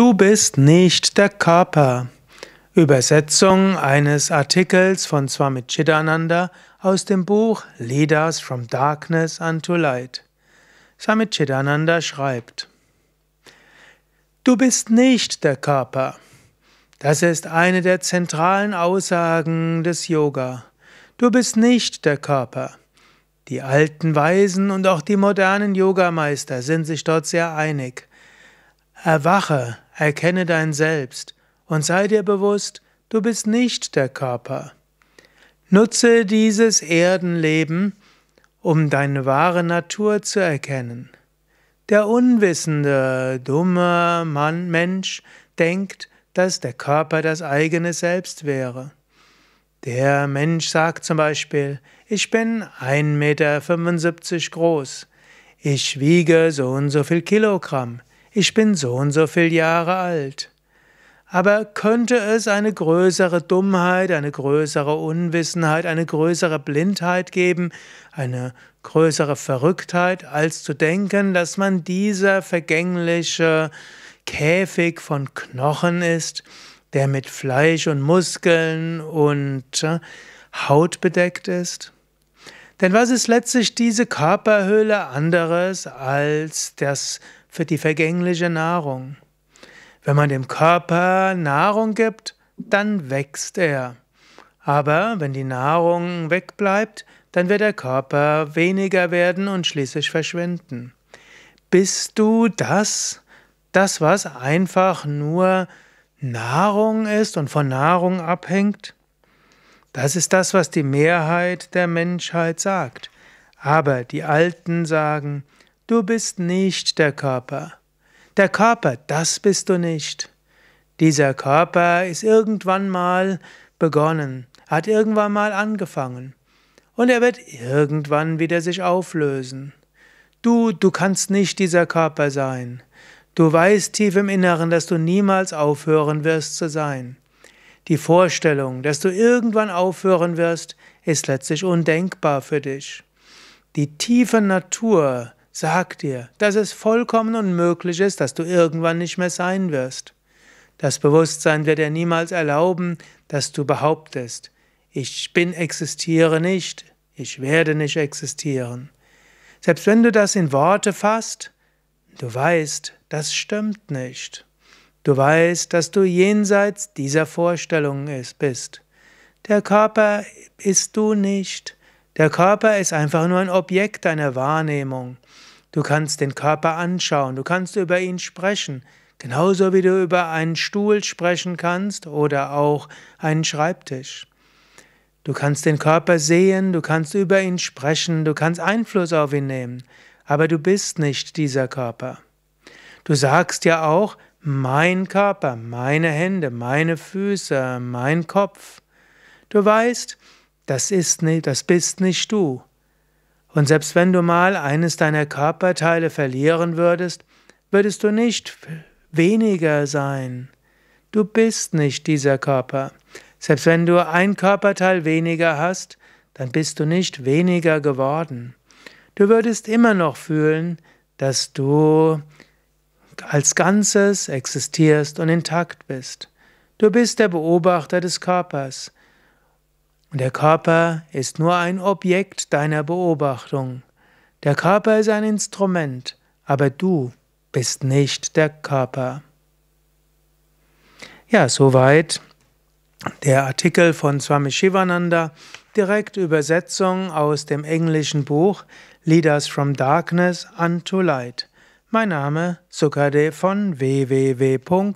Du bist nicht der Körper. Übersetzung eines Artikels von Swami Chidananda aus dem Buch Leaders from Darkness unto Light. Swami Chidananda schreibt: Du bist nicht der Körper. Das ist eine der zentralen Aussagen des Yoga. Du bist nicht der Körper. Die alten Weisen und auch die modernen Yogameister sind sich dort sehr einig. Erwache, erkenne dein Selbst und sei dir bewusst, du bist nicht der Körper. Nutze dieses Erdenleben, um deine wahre Natur zu erkennen. Der unwissende, dumme Mann, Mensch denkt, dass der Körper das eigene Selbst wäre. Der Mensch sagt zum Beispiel, ich bin 1,75 Meter groß, ich wiege so und so viel Kilogramm, ich bin so und so viel Jahre alt. Aber könnte es eine größere Dummheit, eine größere Unwissenheit, eine größere Blindheit geben, eine größere Verrücktheit, als zu denken, dass man dieser vergängliche Käfig von Knochen ist, der mit Fleisch und Muskeln und äh, Haut bedeckt ist? Denn was ist letztlich diese Körperhöhle anderes als das für die vergängliche Nahrung. Wenn man dem Körper Nahrung gibt, dann wächst er. Aber wenn die Nahrung wegbleibt, dann wird der Körper weniger werden und schließlich verschwinden. Bist du das, das, was einfach nur Nahrung ist und von Nahrung abhängt? Das ist das, was die Mehrheit der Menschheit sagt. Aber die Alten sagen, Du bist nicht der Körper. Der Körper, das bist du nicht. Dieser Körper ist irgendwann mal begonnen, hat irgendwann mal angefangen. Und er wird irgendwann wieder sich auflösen. Du, du kannst nicht dieser Körper sein. Du weißt tief im Inneren, dass du niemals aufhören wirst zu sein. Die Vorstellung, dass du irgendwann aufhören wirst, ist letztlich undenkbar für dich. Die tiefe Natur, Sag dir, dass es vollkommen unmöglich ist, dass du irgendwann nicht mehr sein wirst. Das Bewusstsein wird dir niemals erlauben, dass du behauptest, ich bin existiere nicht, ich werde nicht existieren. Selbst wenn du das in Worte fasst, du weißt, das stimmt nicht. Du weißt, dass du jenseits dieser Vorstellungen bist. Der Körper ist du nicht. Der Körper ist einfach nur ein Objekt deiner Wahrnehmung. Du kannst den Körper anschauen, du kannst über ihn sprechen, genauso wie du über einen Stuhl sprechen kannst oder auch einen Schreibtisch. Du kannst den Körper sehen, du kannst über ihn sprechen, du kannst Einfluss auf ihn nehmen, aber du bist nicht dieser Körper. Du sagst ja auch, mein Körper, meine Hände, meine Füße, mein Kopf. Du weißt, das ist nicht, das bist nicht du. Und selbst wenn du mal eines deiner Körperteile verlieren würdest, würdest du nicht weniger sein. Du bist nicht dieser Körper. Selbst wenn du ein Körperteil weniger hast, dann bist du nicht weniger geworden. Du würdest immer noch fühlen, dass du als Ganzes existierst und intakt bist. Du bist der Beobachter des Körpers. Und der Körper ist nur ein Objekt deiner Beobachtung. Der Körper ist ein Instrument, aber du bist nicht der Körper. Ja, soweit der Artikel von Swami Shivananda, direkt Übersetzung aus dem englischen Buch Leaders from Darkness unto Light. Mein Name Sukadev von www.yoga-vidya.de